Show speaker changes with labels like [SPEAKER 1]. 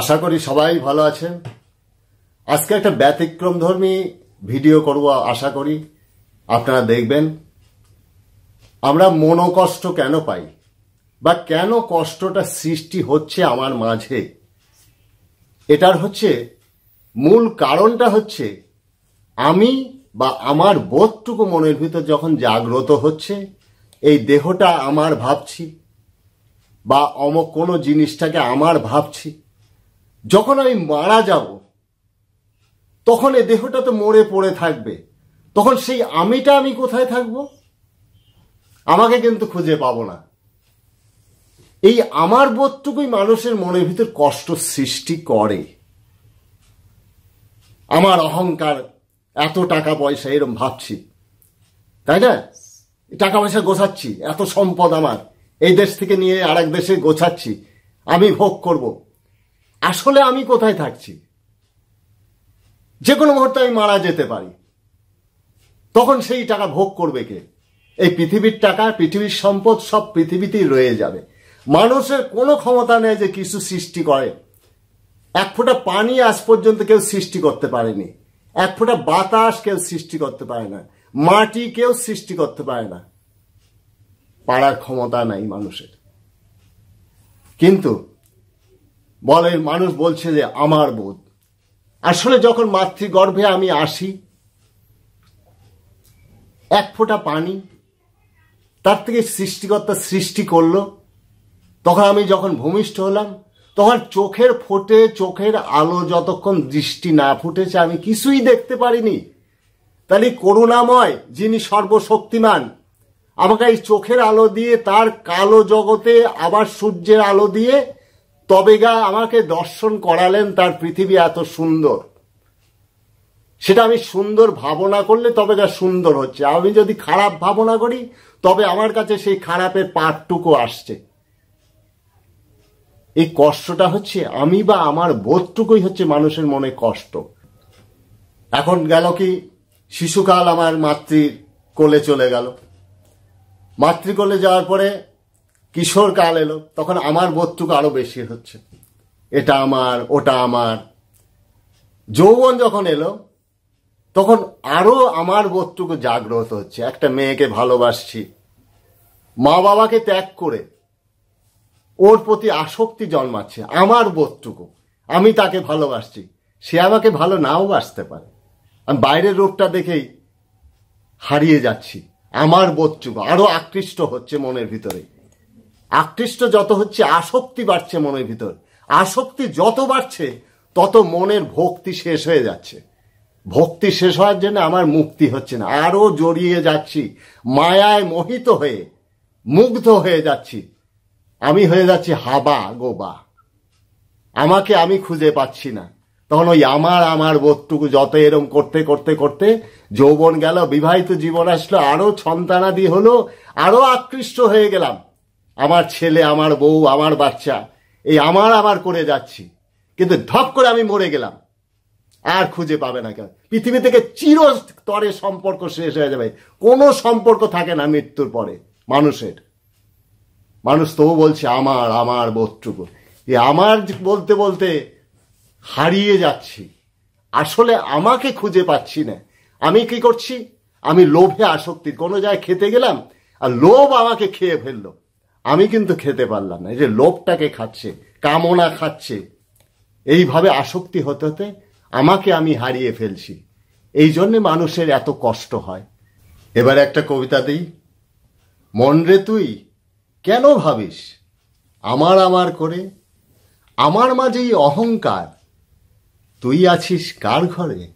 [SPEAKER 1] আশা করি সবাই ভালো আছেন আজকে একটা ব্যতিক্রম ধর্মী ভিডিও করব আশা করি আপনারা দেখবেন আমরা মনোকষ্ট কেন পাই বা কেন কষ্টটা সৃষ্টি হচ্ছে আমার মাঝে এটার হচ্ছে মূল কারণটা হচ্ছে আমি বা আমার বোধটুকু মনের ভিতর যখন জাগ্রত হচ্ছে এই দেহটা আমার ভাবছি বা অমক কোনো জিনিসটাকে আমার ভাবছি যখন আমি মারা যাব তখন এ দেহটা তো মরে পড়ে থাকবে তখন সেই আমিটা আমি কোথায় থাকব আমাকে কিন্তু খুঁজে পাবো না এই আমার বোধটুকুই মানুষের মনের ভিতর কষ্ট সৃষ্টি করে আমার অহংকার এত টাকা পয়সা এরম ভাবছি তাই না টাকা পয়সা গোছাচ্ছি এত সম্পদ আমার এই দেশ থেকে নিয়ে আর দেশে গোছাচ্ছি আমি ভোগ করবো আসলে আমি কোথায় থাকছি যে কোনো মুহূর্তে আমি মারা যেতে পারি তখন সেই টাকা ভোগ করবে কে এই পৃথিবীর টাকা পৃথিবীর সম্পদ সব পৃথিবীতেই রয়ে যাবে মানুষের কোনো ক্ষমতা নেই যে কিছু সৃষ্টি করে এক ফোঁটা পানি আজ পর্যন্ত কেউ সৃষ্টি করতে পারেনি এক ফোঁটা বাতাস কেউ সৃষ্টি করতে পারে না মাটি কেউ সৃষ্টি করতে পারে না পাড়ার ক্ষমতা নাই মানুষের কিন্তু বলে মানুষ বলছে যে আমার বোধ আসলে যখন মাতৃগর্ভে আমি আসি এক ফোঁটা পানি তার থেকে সৃষ্টিকর্তা সৃষ্টি করলো তখন আমি যখন ভূমিষ্ঠ হলাম তখন চোখের ফোটে চোখের আলো যতক্ষণ দৃষ্টি না ফুটেছে আমি কিছুই দেখতে পারিনি তাহলে করুণাময় যিনি সর্বশক্তিমান আমাকে এই চোখের আলো দিয়ে তার কালো জগতে আবার সূর্যের আলো দিয়ে তবে গা আমাকে দর্শন করালেন তার পৃথিবী এত সুন্দর সেটা আমি সুন্দর ভাবনা করলে তবে গা সুন্দর হচ্ছে আমি যদি খারাপ ভাবনা করি তবে আমার কাছে সেই খারাপের পাঠটুকু আসছে এই কষ্টটা হচ্ছে আমি বা আমার বোধটুকুই হচ্ছে মানুষের মনে কষ্ট এখন গেল কি শিশুকাল আমার মাতৃ কোলে চলে গেল মাতৃকোলে যাওয়ার পরে কিশোর কাল এলো তখন আমার বোধটুকু আরও বেশি হচ্ছে এটা আমার ওটা আমার যৌবন যখন এলো তখন আরও আমার বোধটুকু জাগ্রত হচ্ছে একটা মেয়েকে ভালোবাসছি মা বাবাকে ত্যাগ করে ওর প্রতি আসক্তি জন্মাচ্ছে আমার বোধটুকু আমি তাকে ভালোবাসছি সে আমাকে ভালো নাও বাসতে পারে আমি বাইরের রূপটা দেখেই হারিয়ে যাচ্ছি আমার বোধটুকু আরো আকৃষ্ট হচ্ছে মনের ভিতরে আকৃষ্ট যত হচ্ছে আসক্তি বাড়ছে মনের ভিতর আসক্তি যত বাড়ছে তত মনের ভক্তি শেষ হয়ে যাচ্ছে ভক্তি শেষ হওয়ার জন্য আমার মুক্তি হচ্ছে না আরও জড়িয়ে যাচ্ছি মায়ায় মোহিত হয়ে মুগ্ধ হয়ে যাচ্ছি আমি হয়ে যাচ্ছি হাবা গোবা আমাকে আমি খুঁজে পাচ্ছি না তখন ওই আমার আমার বোধটুকু যত এরম করতে করতে করতে যৌবন গেল বিবাহিত জীবন আসলো আরও সন্তানাদি হলো আরও আকৃষ্ট হয়ে গেলাম আমার ছেলে আমার বউ আমার বাচ্চা এই আমার আমার করে যাচ্ছি কিন্তু ধপ করে আমি মরে গেলাম আর খুঁজে পাবে না কেন পৃথিবী থেকে চিরস্তরে সম্পর্ক শেষ হয়ে যাবে কোনো সম্পর্ক থাকে না মৃত্যুর পরে মানুষের মানুষ তবু বলছে আমার আমার বোধটুকু এ আমার বলতে বলতে হারিয়ে যাচ্ছি আসলে আমাকে খুঁজে পাচ্ছি না আমি কি করছি আমি লোভে আসক্তি কোনো জায়গায় খেতে গেলাম আর লোভ আমাকে খেয়ে ফেললো আমি কিন্তু খেতে পারলাম না এই যে লোভটাকে খাচ্ছে কামনা খাচ্ছে এইভাবে আসক্তি হতে হতে আমাকে আমি হারিয়ে ফেলছি এই জন্যে মানুষের এত কষ্ট হয় এবার একটা কবিতা দিই মন রে তুই কেন ভাবিস আমার আমার করে আমার মাঝেই অহংকার তুই আছিস কার ঘরে